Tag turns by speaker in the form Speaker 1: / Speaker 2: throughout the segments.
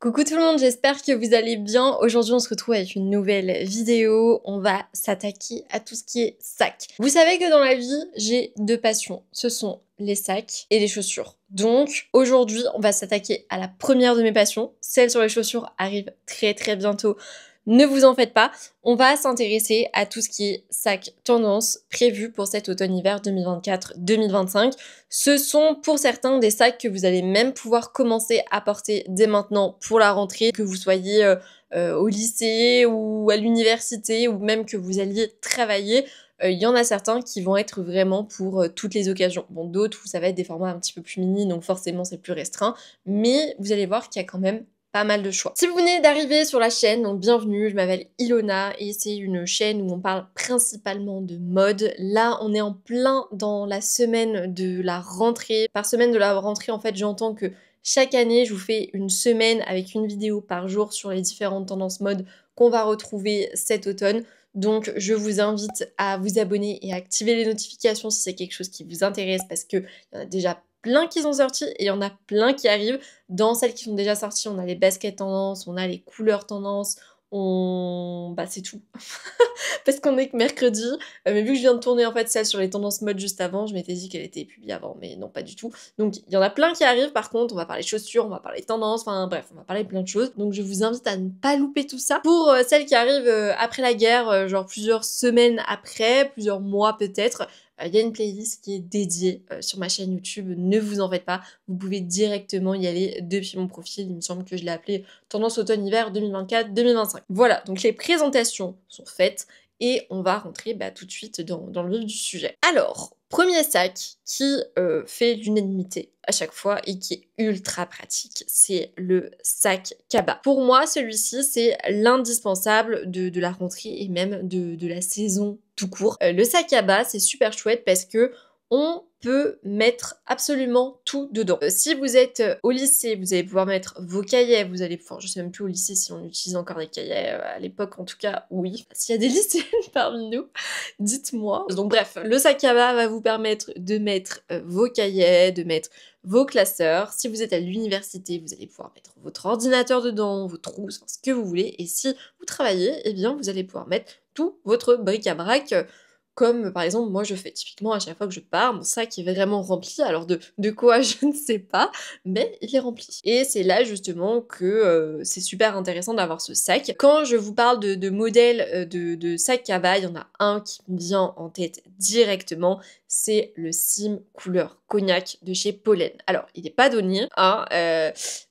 Speaker 1: Coucou tout le monde, j'espère que vous allez bien. Aujourd'hui, on se retrouve avec une nouvelle vidéo. On va s'attaquer à tout ce qui est sac. Vous savez que dans la vie, j'ai deux passions. Ce sont les sacs et les chaussures. Donc aujourd'hui, on va s'attaquer à la première de mes passions. Celle sur les chaussures arrive très très bientôt ne vous en faites pas, on va s'intéresser à tout ce qui est sac tendance prévu pour cet automne-hiver 2024-2025. Ce sont pour certains des sacs que vous allez même pouvoir commencer à porter dès maintenant pour la rentrée, que vous soyez euh, euh, au lycée ou à l'université ou même que vous alliez travailler. Euh, il y en a certains qui vont être vraiment pour toutes les occasions. Bon, d'autres ça va être des formats un petit peu plus mini, donc forcément c'est plus restreint. Mais vous allez voir qu'il y a quand même mal de choix. Si vous venez d'arriver sur la chaîne, donc bienvenue, je m'appelle Ilona et c'est une chaîne où on parle principalement de mode. Là, on est en plein dans la semaine de la rentrée. Par semaine de la rentrée, en fait, j'entends que chaque année, je vous fais une semaine avec une vidéo par jour sur les différentes tendances mode qu'on va retrouver cet automne. Donc je vous invite à vous abonner et à activer les notifications si c'est quelque chose qui vous intéresse parce que y en a déjà plein qui sont sortis et il y en a plein qui arrivent. Dans celles qui sont déjà sorties, on a les baskets tendance, on a les couleurs tendance, on... Bah c'est tout. Parce qu'on est que mercredi. Euh, mais vu que je viens de tourner en fait celle sur les tendances mode juste avant, je m'étais dit qu'elle était publiée avant, mais non pas du tout. Donc il y en a plein qui arrivent par contre, on va parler chaussures, on va parler tendances, enfin bref, on va parler plein de choses. Donc je vous invite à ne pas louper tout ça. Pour euh, celles qui arrivent euh, après la guerre, genre plusieurs semaines après, plusieurs mois peut-être, euh, il y a une playlist qui est dédiée euh, sur ma chaîne YouTube. Ne vous en faites pas. Vous pouvez directement y aller depuis mon profil. Il me semble que je l'ai appelé Tendance automne-hiver 2024-2025. Voilà, donc les présentations sont faites et on va rentrer bah, tout de suite dans, le vif du sujet. Alors, premier sac qui euh, fait l'unanimité à chaque fois et qui est ultra pratique, c'est le sac Kaba. Pour moi, celui-ci, c'est l'indispensable de, la rentrée et même de la saison tout court. Euh, le sac à bas, c'est super chouette parce que on peut mettre absolument tout dedans. Euh, si vous êtes euh, au lycée, vous allez pouvoir mettre vos cahiers, vous allez pouvoir, je sais même plus au lycée si on utilise encore des cahiers, à l'époque en tout cas, oui. S'il y a des lycéennes parmi nous, dites-moi. Donc bref, le sac à bas va vous permettre de mettre vos cahiers, de mettre vos classeurs. Si vous êtes à l'université, vous allez pouvoir mettre votre ordinateur dedans, vos trousse, ce que vous voulez. Et si vous travaillez, eh bien vous allez pouvoir mettre votre bric-à-brac, euh, comme par exemple moi je fais typiquement à chaque fois que je pars, mon sac est vraiment rempli, alors de, de quoi je ne sais pas, mais il est rempli. Et c'est là justement que euh, c'est super intéressant d'avoir ce sac. Quand je vous parle de, de modèles euh, de, de sac à il y en a un qui me vient en tête directement, c'est le Sim couleur cognac de chez Pollen. Alors, il n'est pas donné, hein,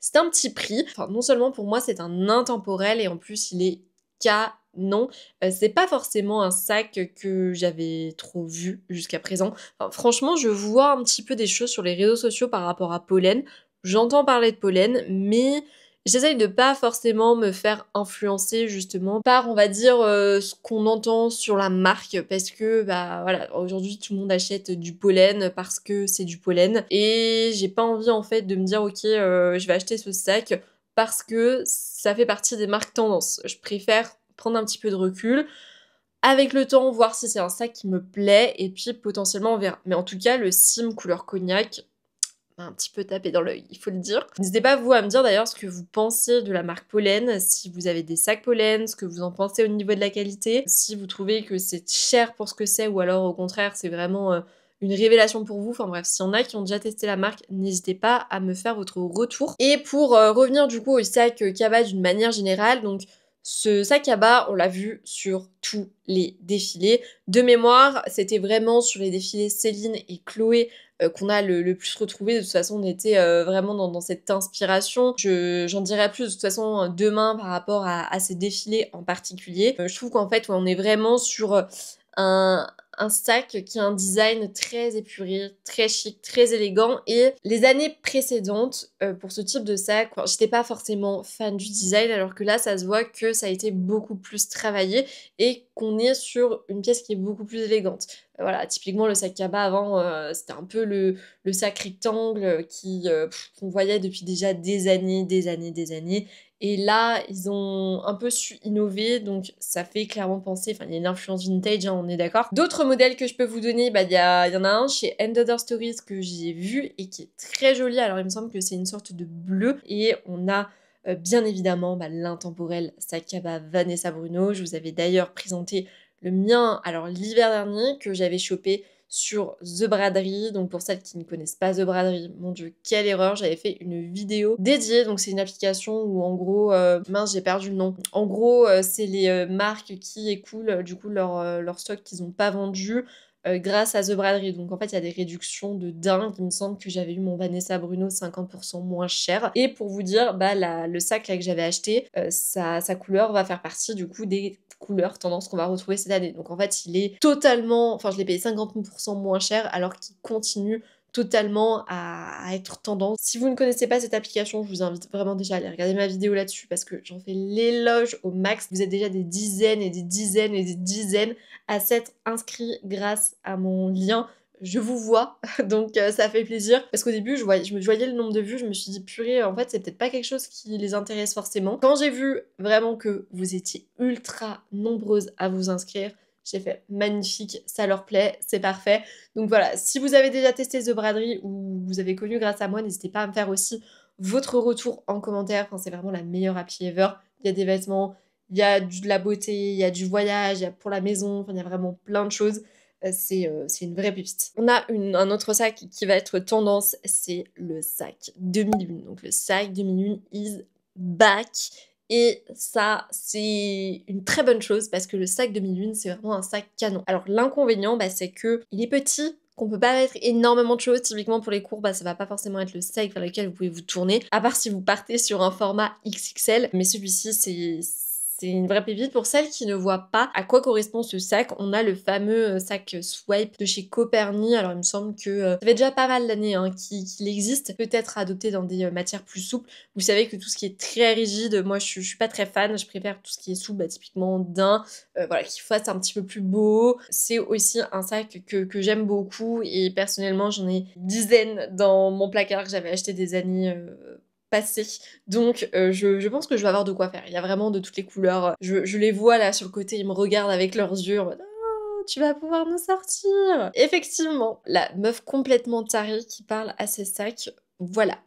Speaker 1: c'est un petit prix. Enfin, non seulement pour moi c'est un intemporel et en plus il est K non. c'est pas forcément un sac que j'avais trop vu jusqu'à présent. franchement, je vois un petit peu des choses sur les réseaux sociaux par rapport à pollen. J'entends parler de pollen, mais j'essaye de pas forcément me faire influencer justement par, on va dire, ce qu'on entend sur la marque, parce que, bah voilà, aujourd'hui tout le monde achète du pollen parce que c'est du pollen, et j'ai pas envie en fait de me dire, ok, je vais acheter ce sac parce que ça fait partie des marques tendances. Je préfère prendre un petit peu de recul, avec le temps, voir si c'est un sac qui me plaît, et puis potentiellement on verra. Mais en tout cas, le sim couleur cognac m'a un petit peu tapé dans l'œil, il faut le dire. N'hésitez pas, vous, à me dire d'ailleurs ce que vous pensez de la marque Pollen, si vous avez des sacs Pollen, ce que vous en pensez au niveau de la qualité, si vous trouvez que c'est cher pour ce que c'est, ou alors au contraire, c'est vraiment... Euh, une révélation pour vous. Enfin bref, s'il y en a qui ont déjà testé la marque, n'hésitez pas à me faire votre retour. Et pour euh, revenir du coup au sac Cava euh, d'une manière générale, donc ce sac à bas, on l'a vu sur tous les défilés. De mémoire, c'était vraiment sur les défilés Céline et Chloé euh, qu'on a le, plus retrouvé. De toute façon, on était euh, vraiment dans, cette inspiration. Je, j'en dirai plus de toute façon demain par rapport à, ces défilés en particulier. Euh, je trouve qu'en fait, on est vraiment sur un, un sac qui a un design très épuré, très chic, très élégant. Et les années précédentes, euh, pour ce type de sac, j'étais pas forcément fan du design, alors que là, ça se voit que ça a été beaucoup plus travaillé et qu'on est sur une pièce qui est beaucoup plus élégante. Voilà, typiquement le sac à avant, euh, c'était un peu le, sac rectangle euh, qui euh, qu'on voyait depuis déjà des années, des années, des années. Et là, ils ont un peu su innover, donc ça fait clairement penser, enfin il y a une influence vintage, hein, on est d'accord. D'autres modèles que je peux vous donner, bah, il y, en a un chez Other Stories que j'ai vu et qui est très joli. Alors il me semble que c'est une sorte de bleu et on a euh, bien évidemment bah, l'intemporel Sakaba Vanessa Bruno. Je vous avais d'ailleurs présenté le mien alors l'hiver dernier que j'avais chopé sur The Braderie. Donc pour celles qui ne connaissent pas The Braderie, mon dieu, quelle erreur, j'avais fait une vidéo dédiée. Donc c'est une application où en gros, euh, mince, j'ai perdu le nom. En gros, euh, c'est les marques qui écoulent du coup leur, leur stock qu'ils n'ont pas vendu euh, grâce à The Braderie. Donc en fait, il y a des réductions de dingue. Il me semble que j'avais eu mon Vanessa Bruno 50% moins cher. Et pour vous dire, bah, la, le sac que j'avais acheté, euh, sa, couleur va faire partie du coup des couleurs tendance qu'on va retrouver cette année. Donc en fait, il est totalement... Enfin, je l'ai payé 50% moins cher alors qu'il continue totalement à, être tendance. Si vous ne connaissez pas cette application, je vous invite vraiment déjà à aller regarder ma vidéo là-dessus parce que j'en fais l'éloge au max. Vous êtes déjà des dizaines et des dizaines et des dizaines à s'être inscrits grâce à mon lien je vous vois, donc euh, ça fait plaisir. Parce qu'au début, je, je me voyais le nombre de vues, je me suis dit, purée, en fait, c'est peut-être pas quelque chose qui les intéresse forcément. Quand j'ai vu vraiment que vous étiez ultra nombreuses à vous inscrire, j'ai fait magnifique, ça leur plaît, c'est parfait. Donc voilà, si vous avez déjà testé The Braderie ou vous avez connu grâce à moi, n'hésitez pas à me faire aussi votre retour en commentaire. quand c'est vraiment la meilleure appli ever. Il y a des vêtements, il y a de la beauté, il y a du voyage, il y a pour la maison, il y a vraiment plein de choses. Euh, euh, c'est une vraie piste. On a un autre sac qui va être tendance, c'est le sac 2001. Donc le sac 2001 is back et ça, c'est une très bonne chose parce que le sac mille lune c'est vraiment un sac canon. Alors l'inconvénient, bah, c'est que il est petit, qu'on peut pas mettre énormément de choses. Typiquement pour les cours, bah, ça va pas forcément être le sac vers lequel vous pouvez vous tourner, à part si vous partez sur un format XXL. Mais celui-ci, c'est c'est une vraie pépite pour celles qui ne voient pas à quoi correspond ce sac. On a le fameux euh, sac Swipe de chez Coperni. Alors il me semble que euh, ça fait déjà pas mal d'années hein, qu'il existe, peut-être adopté dans des euh, matières plus souples. Vous savez que tout ce qui est très rigide, moi je, ne suis pas très fan. Je préfère tout ce qui est souple, bah, typiquement d'un, voilà, qui fasse un petit peu plus beau. C'est aussi un sac que, j'aime beaucoup et personnellement j'en ai dizaines dans mon placard que j'avais acheté des années. Donc, euh, je, pense que je vais avoir de quoi faire. Il y a vraiment de toutes les couleurs. Je, les vois là sur le côté, ils me regardent avec leurs yeux oh, tu vas pouvoir nous sortir. Effectivement, la meuf complètement tarée qui parle à ses sacs, voilà.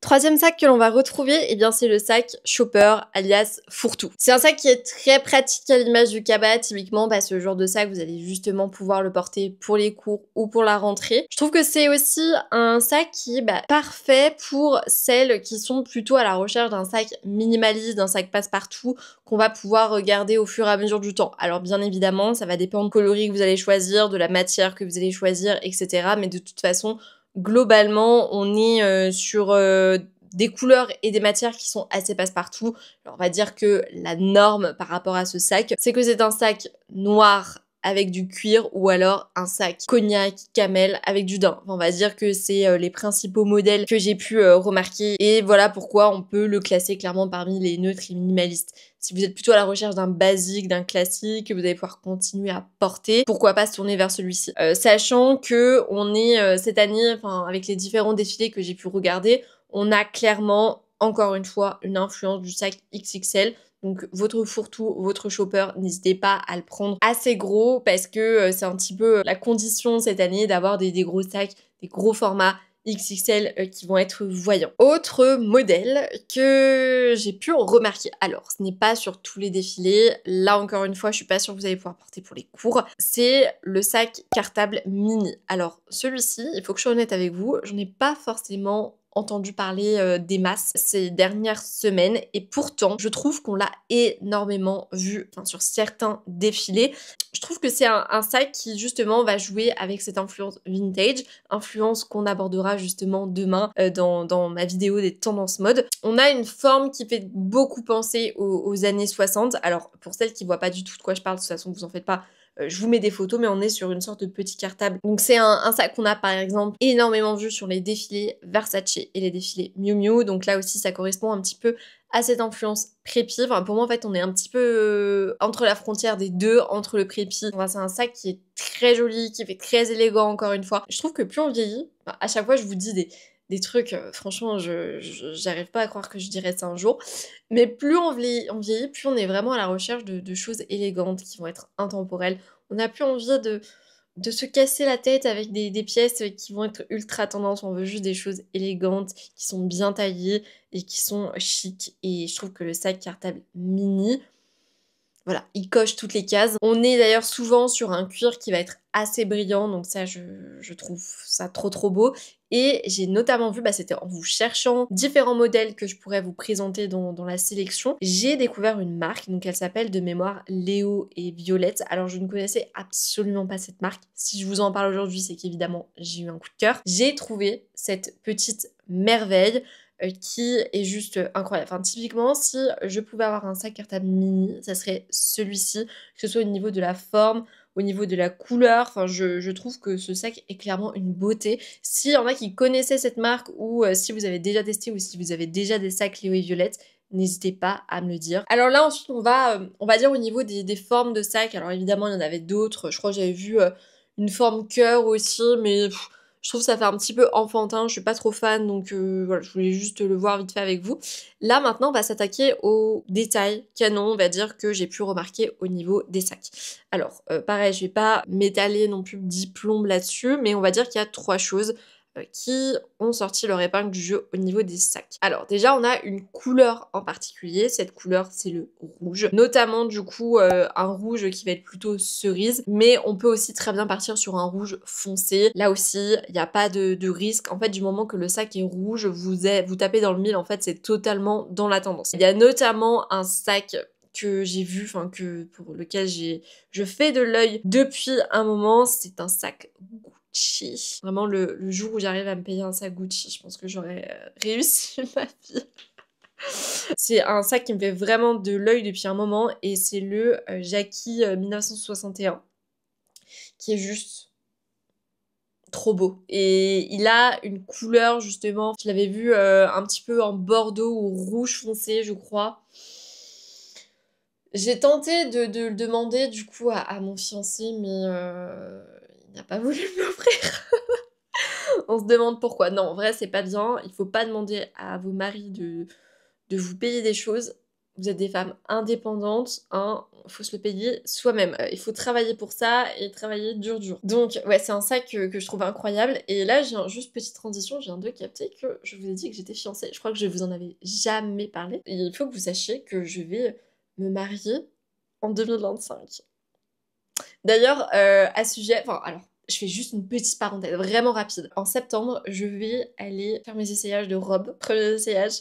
Speaker 1: Troisième sac que l'on va retrouver, et eh bien c'est le sac Chopper alias fourre C'est un sac qui est très pratique à l'image du cabas. Typiquement, bah, ce genre de sac, vous allez justement pouvoir le porter pour les cours ou pour la rentrée. Je trouve que c'est aussi un sac qui est bah, parfait pour celles qui sont plutôt à la recherche d'un sac minimaliste, d'un sac passe-partout qu'on va pouvoir regarder au fur et à mesure du temps. Alors bien évidemment, ça va dépendre du coloris que vous allez choisir, de la matière que vous allez choisir, etc. Mais de toute façon, globalement, on est euh, sur euh, des couleurs et des matières qui sont assez passe-partout. On va dire que la norme par rapport à ce sac, c'est que c'est un sac noir avec du cuir ou alors un sac cognac, camel avec du daim. on va dire que c'est euh, les principaux modèles que j'ai pu euh, remarquer et voilà pourquoi on peut le classer clairement parmi les neutres et minimalistes. Si vous êtes plutôt à la recherche d'un basique, d'un classique que vous allez pouvoir continuer à porter, pourquoi pas se tourner vers celui-ci. Euh, sachant que on est cette année, enfin avec les différents défilés que j'ai pu regarder, on a clairement encore une fois une influence du sac XXL donc votre fourre-tout, votre chopper, n'hésitez pas à le prendre assez gros parce que euh, c'est un petit peu euh, la condition cette année d'avoir des, gros sacs, des gros formats XXL euh, qui vont être voyants. Autre modèle que j'ai pu remarquer, alors ce n'est pas sur tous les défilés, là encore une fois je suis pas sûre que vous allez pouvoir porter pour les cours, c'est le sac cartable mini. Alors celui-ci, il faut que je sois honnête avec vous, je ai pas forcément entendu parler euh, des masses ces dernières semaines et pourtant je trouve qu'on l'a énormément vu sur certains défilés. Je trouve que c'est un, sac qui justement va jouer avec cette influence vintage, influence qu'on abordera justement demain euh, dans, ma vidéo des tendances mode. On a une forme qui fait beaucoup penser aux, années 60. Alors pour celles qui voient pas du tout de quoi je parle, de toute façon vous en faites pas, euh, je vous mets des photos, mais on est sur une sorte de petit cartable. Donc c'est un, sac qu'on a par exemple énormément vu sur les défilés Versace et les défilés Miu Miu. Donc là aussi, ça correspond un petit peu à cette influence prépivre. Pour moi, en fait, on est un petit peu euh, entre la frontière des deux, entre le prépi. c'est un sac qui est très joli, qui fait très élégant, encore une fois. Je trouve que plus on vieillit, à chaque fois, je vous dis des, des trucs, euh, franchement, je n'arrive pas à croire que je dirais ça un jour. Mais plus on vieillit, plus on est vraiment à la recherche de, choses élégantes qui vont être intemporelles. On n'a plus envie de, de se casser la tête avec des, pièces qui vont être ultra tendance. On veut juste des choses élégantes, qui sont bien taillées et qui sont chic. Et je trouve que le sac cartable mini, voilà, il coche toutes les cases. On est d'ailleurs souvent sur un cuir qui va être assez brillant, donc ça je, trouve ça trop trop beau. Et j'ai notamment vu, bah, c'était en vous cherchant différents modèles que je pourrais vous présenter dans, dans la sélection, j'ai découvert une marque, donc elle s'appelle de mémoire Léo et Violette. Alors je ne connaissais absolument pas cette marque. Si je vous en parle aujourd'hui, c'est qu'évidemment j'ai eu un coup de cœur. J'ai trouvé cette petite merveille. Euh, qui est juste euh, incroyable. Enfin, typiquement, si je pouvais avoir un sac cartable mini, ça serait celui-ci, que ce soit au niveau de la forme, au niveau de la couleur. Enfin, je, trouve que ce sac est clairement une beauté. S'il y en a qui connaissaient cette marque ou euh, si vous avez déjà testé ou si vous avez déjà des sacs Léo et Violette, n'hésitez pas à me le dire. Alors là, ensuite, on va, on va dire au niveau des, formes de sacs. Alors évidemment, il y en avait d'autres. Je crois que j'avais vu une forme cœur aussi, mais... Je trouve ça fait un petit peu enfantin, je suis pas trop fan, donc euh, voilà, je voulais juste le voir vite fait avec vous. Là maintenant, on va s'attaquer aux détails canon, on va dire, que j'ai pu remarquer au niveau des sacs. Alors, euh, pareil, je vais pas m'étaler non plus diplôme là-dessus, mais on va dire qu'il y a trois choses euh, qui ont sorti leur épingle du jeu au niveau des sacs. Alors déjà on a une couleur en particulier, cette couleur c'est le rouge, notamment du coup euh, un rouge qui va être plutôt cerise, mais on peut aussi très bien partir sur un rouge foncé. Là aussi il n'y a pas de, risque, en fait du moment que le sac est rouge, vous, vous tapez dans le mille, en fait c'est totalement dans la tendance. Il y a notamment un sac que j'ai vu, enfin que pour lequel j'ai je fais de l'œil depuis un moment, c'est un sac Gucci. Vraiment, le, jour où j'arrive à me payer un sac Gucci, je pense que j'aurais euh, réussi ma vie. c'est un sac qui me fait vraiment de l'œil depuis un moment et c'est le euh, Jackie 1961 euh, qui est juste trop beau. Et il a une couleur justement, je l'avais vu un petit peu en bordeaux ou rouge foncé je crois. J'ai tenté de, le demander du coup à, mon fiancé mais pas voulu me l'offrir. on se demande pourquoi. Non, en vrai, c'est pas bien. Il faut pas demander à vos maris de, de vous payer des choses. Vous êtes des femmes indépendantes, il hein. faut se le payer soi-même. Euh, il faut travailler pour ça et travailler dur dur. Donc ouais, c'est un sac que, je trouve incroyable. Et là, j'ai juste petite transition, j'ai un de capter que je vous ai dit que j'étais fiancée. Je crois que je vous en avais jamais parlé. il faut que vous sachiez que je vais me marier en 2025. D'ailleurs, euh, à sujet, enfin, alors, je fais juste une petite parenthèse vraiment rapide. En septembre, je vais aller faire mes essayages de robes, premier essayage.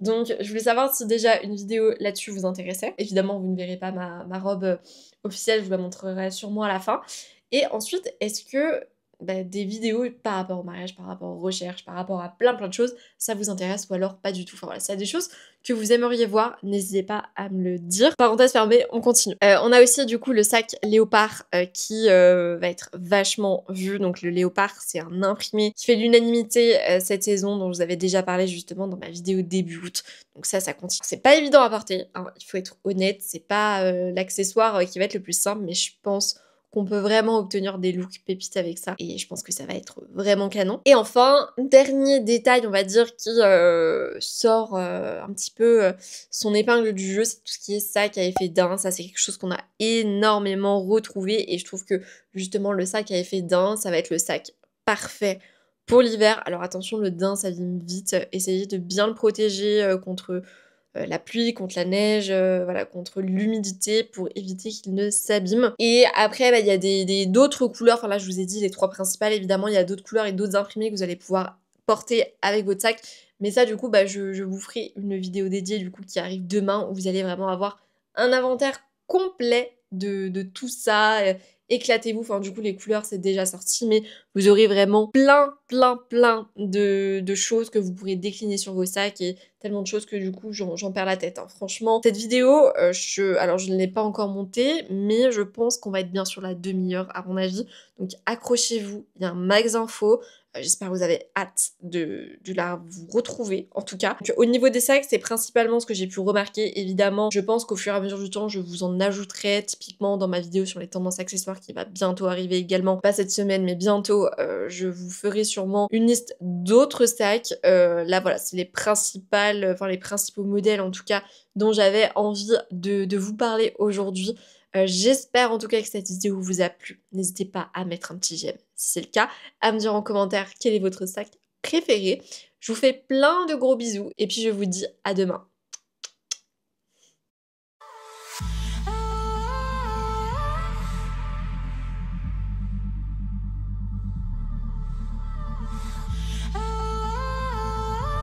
Speaker 1: Donc, je voulais savoir si déjà une vidéo là-dessus vous intéressait. Évidemment, vous ne verrez pas ma, ma robe euh, officielle, je vous la montrerai sûrement à la fin. Et ensuite, est-ce que bah, des vidéos par rapport au mariage, par rapport aux recherches, par rapport à plein plein de choses, ça vous intéresse ou alors pas du tout. Enfin voilà, s'il y a des choses que vous aimeriez voir, n'hésitez pas à me le dire. Parenthèse fermée, on continue. Euh, on a aussi du coup le sac léopard euh, qui euh, va être vachement vu. Donc le léopard, c'est un imprimé qui fait l'unanimité cette saison dont je vous avais déjà parlé justement dans ma vidéo début août. Donc ça, ça continue. C'est pas évident à porter, hein, il faut être honnête, c'est pas l'accessoire qui va être le plus simple, mais je pense qu'on peut vraiment obtenir des looks pépites avec ça. Et je pense que ça va être vraiment canon. Et enfin, dernier détail, on va dire, qui euh, sort euh, un petit peu euh, son épingle du jeu, c'est tout ce qui est sac à effet d'un. Ça, c'est quelque chose qu'on a énormément retrouvé. Et je trouve que justement, le sac à effet d'un, ça va être le sac parfait pour l'hiver. Alors attention, le daim, ça vient vite. Essayez de bien le protéger contre euh, la pluie, contre la neige, euh, voilà, contre l'humidité pour éviter qu'il ne s'abîme. Et après, bah, il y a des d'autres couleurs. Enfin là, je vous ai dit les trois principales. Évidemment, il y a d'autres couleurs et d'autres imprimés que vous allez pouvoir porter avec votre sac. Mais ça, du coup, bah, je, vous ferai une vidéo dédiée du coup qui arrive demain où vous allez vraiment avoir un inventaire complet de, tout ça. Euh, éclatez-vous. Enfin, du coup, les couleurs, c'est déjà sorti, mais vous aurez vraiment plein, plein, plein de, de choses que vous pourrez décliner sur vos sacs tellement de choses que du coup j'en perds la tête. Hein. Franchement, cette vidéo, euh, je, alors je ne l'ai pas encore montée, mais je pense qu'on va être bien sur la demi-heure à mon avis. Donc accrochez-vous, il y a un max d'infos. Euh, j'espère que vous avez hâte de, la vous retrouver, en tout cas. au niveau des sacs, c'est principalement ce que j'ai pu remarquer, évidemment. Je pense qu'au fur et à mesure du temps, je vous en ajouterai, typiquement dans ma vidéo sur les tendances accessoires qui va bientôt arriver également. Pas cette semaine, mais bientôt, euh, je vous ferai sûrement une liste d'autres sacs. là, voilà, c'est les principales euh, enfin les principaux modèles en tout cas, dont j'avais envie de, vous parler aujourd'hui. Euh, j'espère en tout cas que cette vidéo vous a plu. N'hésitez pas à mettre un petit j'aime si c'est le cas, à me dire en commentaire quel est votre sac préféré. Je vous fais plein de gros bisous et puis je vous dis à demain.